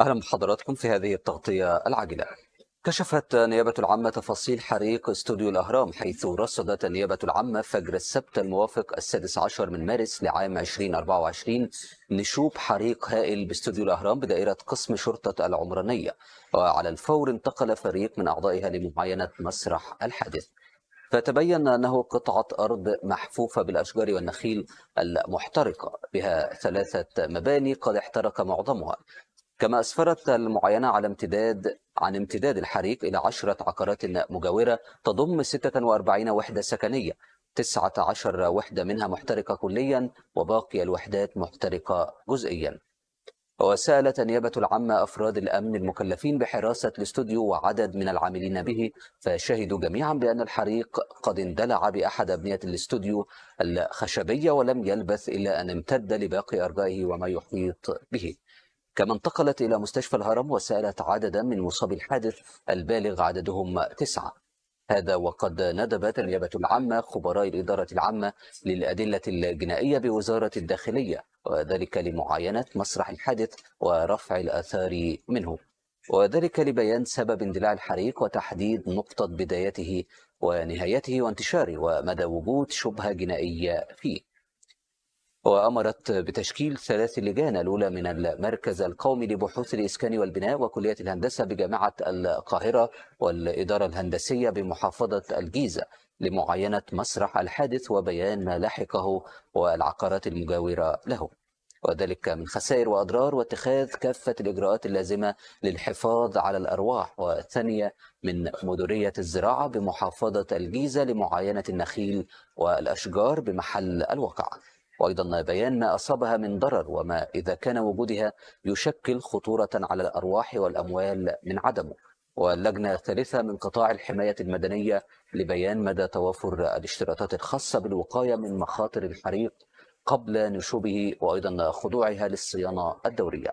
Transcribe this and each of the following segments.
أهلا بحضراتكم في هذه التغطية العاجلة كشفت نيابة العامة تفاصيل حريق استوديو الأهرام حيث رصدت النيابة العامة فجر السبت الموافق السادس عشر من مارس لعام 2024 نشوب حريق هائل باستوديو الأهرام بدائرة قسم شرطة العمرانية وعلى الفور انتقل فريق من أعضائها لمعاينة مسرح الحادث فتبين أنه قطعة أرض محفوفة بالأشجار والنخيل المحترقة بها ثلاثة مباني قد احترق معظمها كما أسفرت المعاينة على امتداد عن امتداد الحريق إلى عشرة عقارات مجاورة تضم 46 وحدة سكنية 19 وحدة منها محترقة كليا وباقي الوحدات محترقة جزئيا وسألت النيابة العامة أفراد الأمن المكلفين بحراسة الاستوديو وعدد من العاملين به فشهدوا جميعا بأن الحريق قد اندلع بأحد أبنية الاستوديو الخشبية ولم يلبث إلا أن امتد لباقي أرجائه وما يحيط به كما انتقلت إلى مستشفى الهرم وسألت عددا من مصابي الحادث البالغ عددهم تسعة هذا وقد ندبت النيابة العامة خبراء الإدارة العامة للأدلة الجنائية بوزارة الداخلية وذلك لمعاينة مسرح الحادث ورفع الآثار منه وذلك لبيان سبب اندلاع الحريق وتحديد نقطة بدايته ونهايته وانتشاره ومدى وجود شبهة جنائية فيه وأمرت بتشكيل ثلاث لجان الأولى من المركز القومي لبحوث الإسكان والبناء وكلية الهندسة بجامعة القاهرة والإدارة الهندسية بمحافظة الجيزة لمعاينة مسرح الحادث وبيان ما لحقه والعقارات المجاورة له وذلك من خسائر وأضرار واتخاذ كافة الإجراءات اللازمة للحفاظ على الأرواح والثانية من مديرية الزراعة بمحافظة الجيزة لمعاينة النخيل والأشجار بمحل الواقع وأيضا بيان ما أصابها من ضرر وما إذا كان وجودها يشكل خطورة على الأرواح والأموال من عدمه واللجنة الثالثة من قطاع الحماية المدنية لبيان مدى توافر الاشتراطات الخاصة بالوقاية من مخاطر الحريق قبل نشوبه وأيضا خضوعها للصيانة الدورية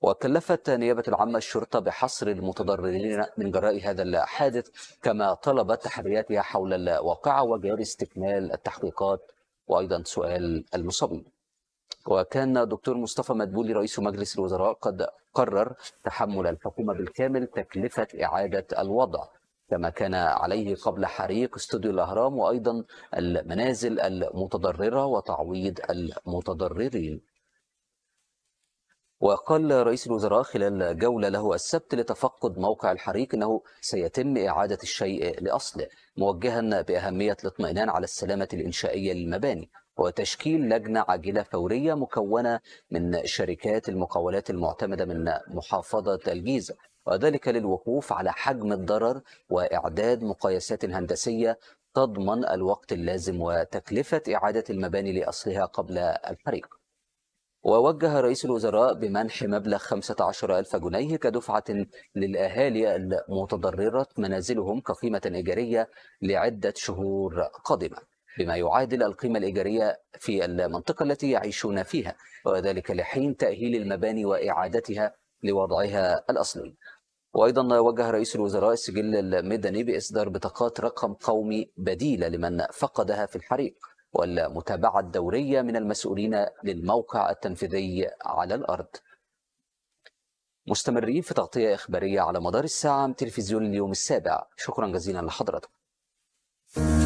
وكلفت نيابة العامة الشرطة بحصر المتضررين من جراء هذا الحادث كما طلبت تحرياتها حول الواقعة وجار استكمال التحقيقات وايضا سؤال المصابين وكان دكتور مصطفى مدبولي رئيس مجلس الوزراء قد قرر تحمل الحكومه بالكامل تكلفه اعاده الوضع كما كان عليه قبل حريق استوديو الاهرام وايضا المنازل المتضرره وتعويض المتضررين وقال رئيس الوزراء خلال جولة له السبت لتفقد موقع الحريق أنه سيتم إعادة الشيء لأصله موجها بأهمية الاطمئنان على السلامة الإنشائية للمباني وتشكيل لجنة عاجلة فورية مكونة من شركات المقاولات المعتمدة من محافظة الجيزة وذلك للوقوف على حجم الضرر وإعداد مقايسات هندسية تضمن الوقت اللازم وتكلفة إعادة المباني لأصلها قبل الحريق ووجه رئيس الوزراء بمنح مبلغ 15 ألف جنيه كدفعة للأهالي المتضررة منازلهم كقيمة إيجارية لعدة شهور قادمة بما يعادل القيمة الإيجارية في المنطقة التي يعيشون فيها وذلك لحين تأهيل المباني وإعادتها لوضعها الأصلي وايضا وجه رئيس الوزراء السجل المدني باصدار بطاقات رقم قومي بديله لمن فقدها في الحريق والمتابعة الدورية من المسؤولين للموقع التنفيذي على الأرض مستمرين في تغطية إخبارية على مدار الساعة من تلفزيون اليوم السابع شكرا جزيلا لحضرتكم